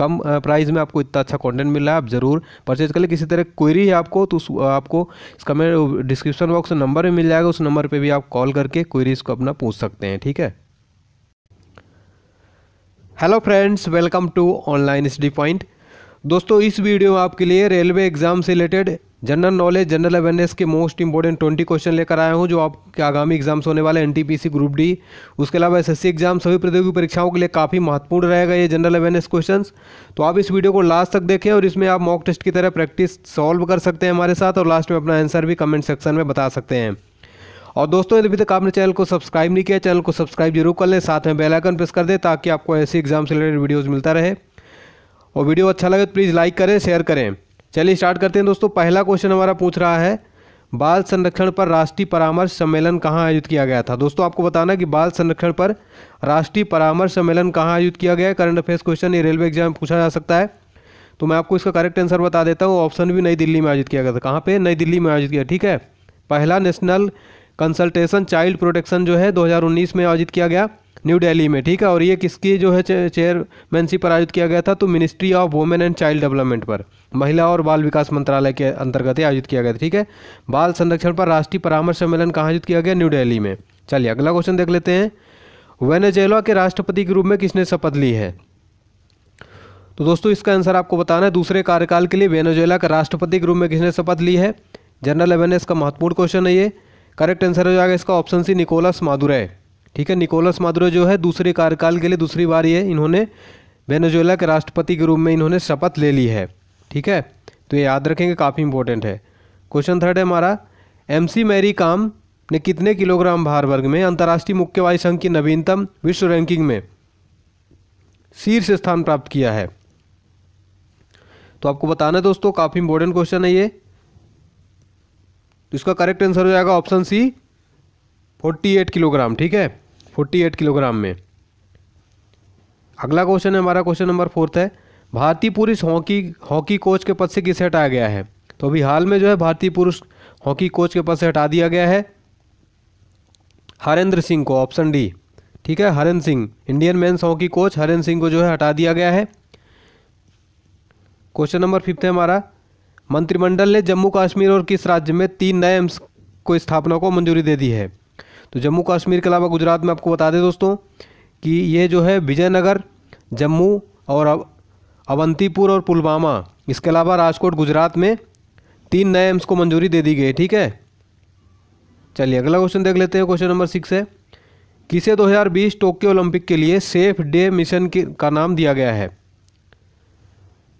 कम price में आपको इतना अच्छा कंटेंट मिल रहा है आप ज़रूर परचेज कर लें किसी तरह क्वेरी है आपको तो आपको इसका मेरे डिस्क्रिप्शन बॉक्स नंबर भी मिल जाएगा उस नंबर पर भी आप कॉल करके क्वेरीज़ को अपना पूछ सकते हैं ठीक है hello friends welcome to online study point दोस्तों इस वीडियो में आपके लिए रेलवे एग्ज़ाम से related general knowledge general awareness के मोस्ट इंपॉर्टेंट ट्वेंटी क्वेश्चन लेकर आया हूँ जो आपके आगामी एग्जाम्स होने वाले एन ग्रुप डी उसके अलावा एस एग्जाम सभी प्रतियोगी परीक्षाओं के लिए काफ़ी महत्वपूर्ण रहेगा ये जनरल अवेयरनेस क्वेश्चन तो आप इस वीडियो को लास्ट तक देखें और इसमें आप मॉक टेस्ट की तरह प्रैक्टिस सॉल्व कर सकते हैं हमारे साथ और लास्ट में अपना आंसर भी कमेंट सेक्शन में बता सकते हैं और दोस्तों यदि अभी तक आपने चैनल को सब्सक्राइब नहीं किया चैनल को सब्सक्राइब जरूर कर लें साथ में बेल आइकन प्रेस कर दें ताकि आपको ऐसे एग्जाम से रिलेटेड वीडियोज़ मिलता रहे और वीडियो अच्छा लगे तो प्लीज़ लाइक करें शेयर करें चलिए स्टार्ट करते हैं दोस्तों पहला क्वेश्चन हमारा पूछ रहा है बाल संरक्षण पर राष्ट्रीय परामर्श सम्मेलन कहाँ आयोजित किया गया था दोस्तों आपको बताना कि बाल संरक्षण पर राष्ट्रीय परामर्श सम्मेलन कहाँ आयोजित किया गया है करंट अफेयर्स क्वेश्चन ये रेलवे एग्जाम पूछा जा सकता है तो मैं आपको इसका करेक्ट आंसर बता देता हूँ ऑप्शन भी नई दिल्ली में आयोजित किया गया था कहाँ पर नई दिल्ली में आयोजित किया ठीक है पहला नेशनल कंसल्टेशन चाइल्ड प्रोटेक्शन जो है दो में आयोजित किया गया न्यू दिल्ली में ठीक है और ये किसकी जो है चेयरमैनसी पर आयोजित किया गया था तो ministry of women and child development पर महिला और बाल विकास मंत्रालय के अंतर्गत आयोजित किया गया था ठीक है बाल संरक्षण पर राष्ट्रीय परामर्श सम्मेलन कहाँ आयोजित किया गया न्यू दिल्ली में चलिए अगला क्वेश्चन देख लेते हैं वेनेजुएला के राष्ट्रपति के रूप में किसने शपथ ली है तो दोस्तों इसका आंसर आपको बताना है दूसरे कार्यकाल के लिए वेनेजुएला का राष्ट्रपति के रूप में किसने शपथ ली है जनरल अवेयरनेस का महत्वपूर्ण क्वेश्चन है ये करेक्ट आंसर हो जाएगा इसका ऑप्शन सी निकोलस मादुरै ठीक है निकोलस मादुरो जो है दूसरे कार्यकाल के लिए दूसरी बार ये इन्होंने वेनेजुएला के राष्ट्रपति के रूप में इन्होंने शपथ ले ली है ठीक है तो ये याद रखेंगे काफ़ी इंपॉर्टेंट है क्वेश्चन थर्ड है हमारा एम सी मैरी काम ने कितने किलोग्राम भार वर्ग में अंतर्राष्ट्रीय मुक्केबाजी संघ की नवीनतम विश्व रैंकिंग में शीर्ष स्थान प्राप्त किया है तो आपको बताना है दोस्तों काफ़ी इंपॉर्टेंट क्वेश्चन है ये इसका करेक्ट आंसर हो जाएगा option C forty eight kilogram ठीक है फोर्टी एट किलोग्राम में अगला क्वेश्चन है हमारा क्वेश्चन नंबर फोर्थ है भारतीय पुरुष हॉकी हॉकी कोच के पद से किसे हटाया गया है तो अभी हाल में जो है भारतीय पुरुष हॉकी कोच के पद से हटा दिया गया है हरेंद्र सिंह को ऑप्शन डी ठीक है Harendra Singh Indian men's hockey coach Harendra Singh को जो है हटा दिया गया है क्वेश्चन नंबर फिफ्थ है हमारा मंत्रिमंडल ने जम्मू कश्मीर और किस राज्य में तीन नए एम्स को स्थापना को मंजूरी दे दी है तो जम्मू कश्मीर के अलावा गुजरात में आपको बता दें दोस्तों कि ये जो है विजयनगर जम्मू और अवंतीपुर और पुलवामा इसके अलावा राजकोट गुजरात में तीन नए एम्स को मंजूरी दे दी गई ठीक है चलिए अगला क्वेश्चन देख लेते हैं क्वेश्चन नंबर सिक्स है किसे 2020 टोक्यो ओलंपिक के लिए सेफ डे मिशन के का नाम दिया गया है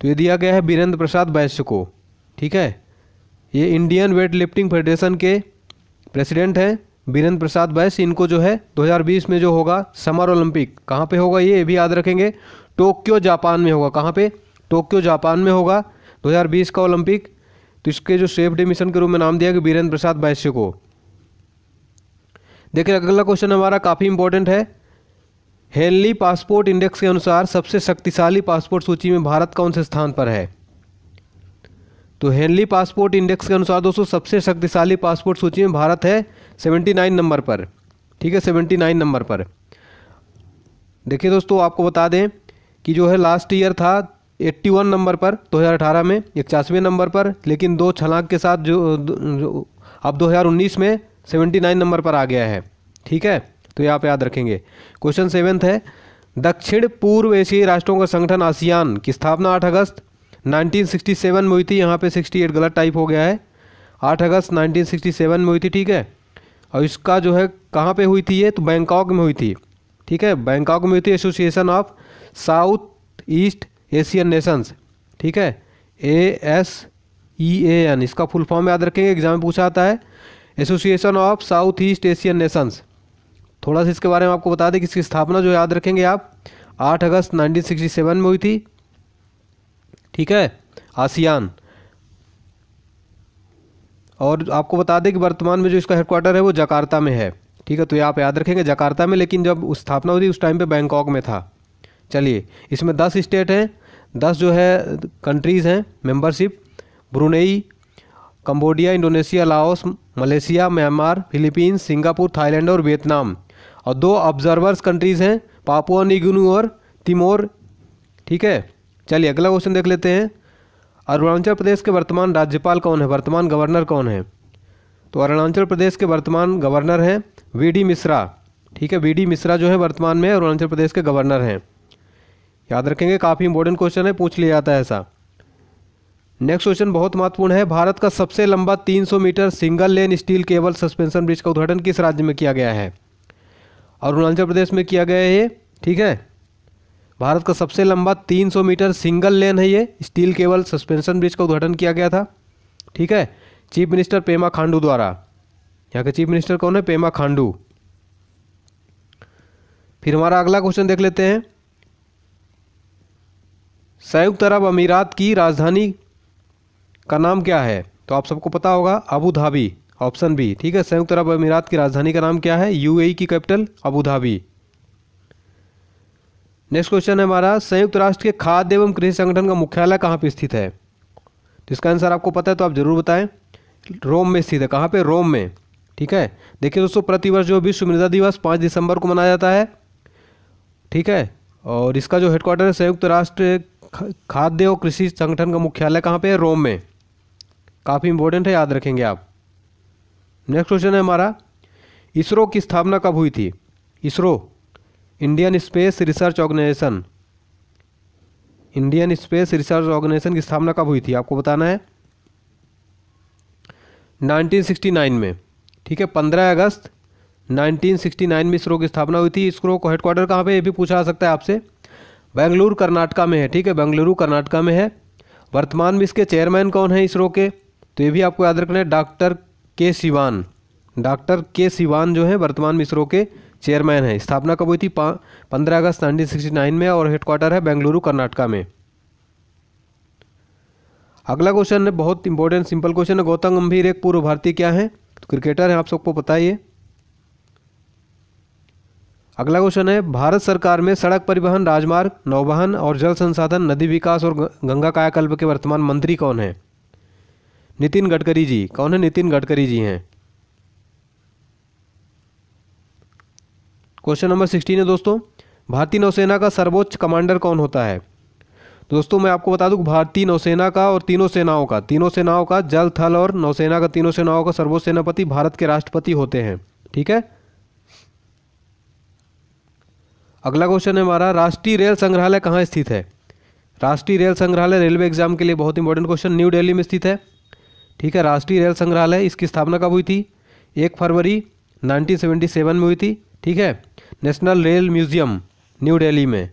तो ये दिया गया है बीरेंद्र प्रसाद वैश्य को ठीक है ये इंडियन वेट लिफ्टिंग फेडरेशन के प्रेसिडेंट हैं बीरेंद्र प्रसाद बैस इनको जो है 2020 में जो होगा समर ओलंपिक कहाँ पे होगा ये भी याद रखेंगे टोक्यो जापान में होगा कहाँ पे टोक्यो जापान में होगा 2020 का ओलंपिक तो इसके जो डे मिशन के रूप में नाम दिया गया बीरेंद्र प्रसाद बैस्य को देखिए अगला क्वेश्चन हमारा काफ़ी इंपॉर्टेंट है हेनली पासपोर्ट इंडेक्स के अनुसार सबसे शक्तिशाली पासपोर्ट सूची में भारत कौन से स्थान पर है तो हेनली पासपोर्ट इंडेक्स के अनुसार दोस्तों सबसे शक्तिशाली पासपोर्ट सूची में भारत है नाइन नंबर पर ठीक है सेवेंटी नाइन नंबर पर देखिए दोस्तों आपको बता दें कि जो है लास्ट ईयर था एट्टी वन नंबर पर दो हज़ार अठारह में इक्यासवें नंबर पर लेकिन दो छलांग के साथ जो, जो अब उन्नीस में सेवेंटी नाइन नंबर पर आ गया है ठीक है तो ये आप याद रखेंगे क्वेश्चन सेवेंथ है दक्षिण पूर्व एशियाई राष्ट्रों का संगठन आसियान की स्थापना आठ अगस्त 1967 में हुई थी यहाँ पे 68 गलत टाइप हो गया है 8 अगस्त 1967 में हुई थी ठीक है और इसका जो है कहाँ पे हुई थी ये तो बैंकॉक में हुई थी ठीक है बैंकॉक में हुई थी Association of South East Asian Nations ठीक है A S E A N इसका फुल फॉर्म याद रखेंगे एग्जाम में पूछा आता है Association of South East Asian Nations थोड़ा सा इसके बारे में आपको बता दें कि इसकी स्थापना जो याद रखेंगे आप 8 अगस्त 1967 में हुई थी ठीक है आसियान और आपको बता दें कि वर्तमान में जो इसका हेडक्वार्टर है वो जकार्ता में है ठीक है तो ये आप याद रखेंगे जकार्ता में लेकिन जब स्थापना हुई उस टाइम पे बैंकॉक में था चलिए इसमें दस स्टेट हैं दस जो है कंट्रीज़ हैं membership Brunei Cambodia Indonesia Laos Malaysia Myanmar Philippines Singapore Thailand और वियतनाम और दो ऑब्जर्वर्स कंट्रीज़ हैं पापुआ निगुनू और तिमोर ठीक है चलिए अगला क्वेश्चन देख लेते हैं अरुणाचल प्रदेश के वर्तमान राज्यपाल कौन है वर्तमान गवर्नर कौन है तो अरुणाचल प्रदेश के वर्तमान गवर्नर हैं वी डी मिश्रा ठीक है वी डी मिश्रा जो है वर्तमान में अरुणाचल प्रदेश के गवर्नर हैं याद रखेंगे काफ़ी इंपॉर्टेंट क्वेश्चन है पूछ लिया जाता है ऐसा नेक्स्ट क्वेश्चन बहुत महत्वपूर्ण है भारत का सबसे लंबा 300 metre single lane steel cable suspension bridge का उद्घाटन किस राज्य में किया गया है अरुणाचल प्रदेश में किया गया है ठीक है भारत का सबसे लंबा 300 मीटर सिंगल लेन है ये स्टील केबल सस्पेंशन ब्रिज का उद्घाटन किया गया था ठीक है चीफ मिनिस्टर पेमा खांडू द्वारा यहाँ के चीफ मिनिस्टर कौन है पेमा खांडू फिर हमारा अगला क्वेश्चन देख लेते हैं संयुक्त अरब अमीरात की राजधानी का नाम क्या है तो आप सबको पता होगा अबू धाबी ऑप्शन बी ठीक है संयुक्त अरब अमीरात की राजधानी का नाम क्या है यूएई की capital Abu Dhabi next question है हमारा संयुक्त राष्ट्र के खाद्य एवं कृषि संगठन का मुख्यालय कहाँ पर स्थित है इसका आंसर आपको पता है तो आप जरूर बताएं रोम में स्थित है कहाँ पे रोम में ठीक है देखिए दोस्तों प्रतिवर्ष जो विश्व मृदा दिवस पाँच दिसंबर को मनाया जाता है ठीक है और इसका जो हेडक्वार्टर है संयुक्त राष्ट्र खाद्य और कृषि संगठन का मुख्यालय कहाँ पे है रोम में काफ़ी इंपॉर्टेंट है याद रखेंगे आप नेक्स्ट क्वेश्चन है हमारा इसरो की स्थापना कब हुई थी ISRO Indian Space Research Organisation Indian Space Research Organisation की स्थापना कब हुई थी आपको बताना है 1969 में ठीक है 15 अगस्त 1969 में इसरो की स्थापना हुई थी इसरो को हेडक्वार्टर कहाँ पे ये भी पूछा जा सकता है आपसे बेंगलुरु कर्नाटका में है ठीक है बेंगलुरु कर्नाटका में है वर्तमान में इसके चेयरमैन कौन है इसरो के तो ये भी आपको याद रखना है डॉक्टर के सिवान डॉक्टर के सिवान जो है वर्तमान में इसरो के चेयरमैन है स्थापना कब हुई थी पंद्रह अगस्त नाइनटीन सिक्सटी नाइन में और हेडक्वार्टर है बेंगलुरु कर्नाटका में अगला क्वेश्चन है बहुत इंपॉर्टेंट सिंपल क्वेश्चन है गौतम गंभीर एक पूर्व भारतीय क्या है तो क्रिकेटर हैं आप सबको पता ही है अगला क्वेश्चन है भारत सरकार में सड़क परिवहन राजमार्ग नौवहन और जल संसाधन नदी विकास और गंगा कायाकल्प के वर्तमान मंत्री कौन है नितिन गडकरी जी कौन है नितिन गडकरी जी हैं क्वेश्चन नंबर सिक्सटीन है दोस्तों भारतीय नौसेना का सर्वोच्च कमांडर कौन होता है दोस्तों मैं आपको बता दूं भारतीय नौसेना का और तीनों सेनाओं का तीनों सेनाओं का जल थल और नौसेना का तीनों सेनाओं का सर्वोच्च सेनापति भारत के राष्ट्रपति होते हैं ठीक है अगला क्वेश्चन है हमारा राष्ट्रीय रेल संग्रहालय कहाँ स्थित है राष्ट्रीय रेल संग्रहालय रेलवे एग्जाम के लिए बहुत इंपॉर्टेंट क्वेश्चन न्यू डेली में स्थित है ठीक है राष्ट्रीय रेल संग्रहालय इसकी स्थापना कब हुई थी एक फरवरी 1977 में हुई थी ठीक है National Rail Museum New Delhi में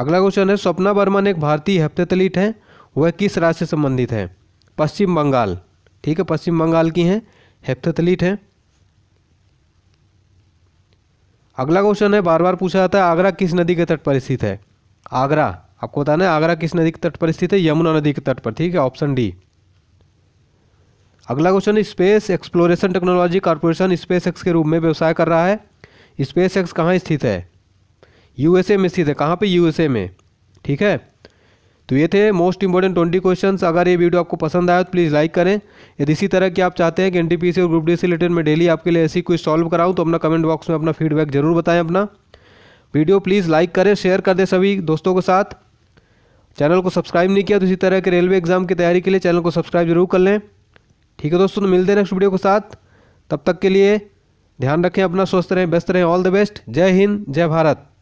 अगला क्वेश्चन है स्वप्ना बर्मन एक भारतीय हेप्टेथलीट हैं वह किस राज्य से संबंधित है पश्चिम बंगाल ठीक है पश्चिम बंगाल की हैं हेप्टेथलीट हैं अगला क्वेश्चन है बार बार पूछा जाता है आगरा किस नदी के तट पर स्थित है आगरा आपको बताना है आगरा किस नदी के तट पर स्थित है यमुना नदी के तट पर ठीक है ऑप्शन डी अगला question Space Exploration Technology Corporation SpaceX के रूप में व्यवसाय कर रहा है स्पेस एक्स कहाँ स्थित है यूएसए में स्थित है कहाँ पे यूएसए में ठीक है तो ये थे मोस्ट इंपॉर्टेंट ट्वेंटी क्वेश्चन अगर ये वीडियो आपको पसंद आया तो प्लीज़ लाइक करें यदि इसी तरह की आप चाहते हैं कि एन से और ग्रुप डी से रिलेटेड मैं डेली आपके लिए ऐसी कोई सॉल्व कराऊँ तो अपना कमेंट बॉक्स में अपना फीडबैक जरूर बताएं अपना वीडियो प्लीज़ लाइक करें शेयर कर दें सभी दोस्तों के साथ चैनल को सब्सक्राइब नहीं किया तो इसी तरह के रेलवे एग्जाम की तैयारी के लिए चैनल को सब्सक्राइब जरूर कर लें ठीक है दोस्तों तो मिलते हैं नेक्स्ट वीडियो के साथ तब तक के लिए ध्यान रखें अपना स्वस्थ रहें व्यस्त रहें ऑल द बेस्ट जय हिंद जय भारत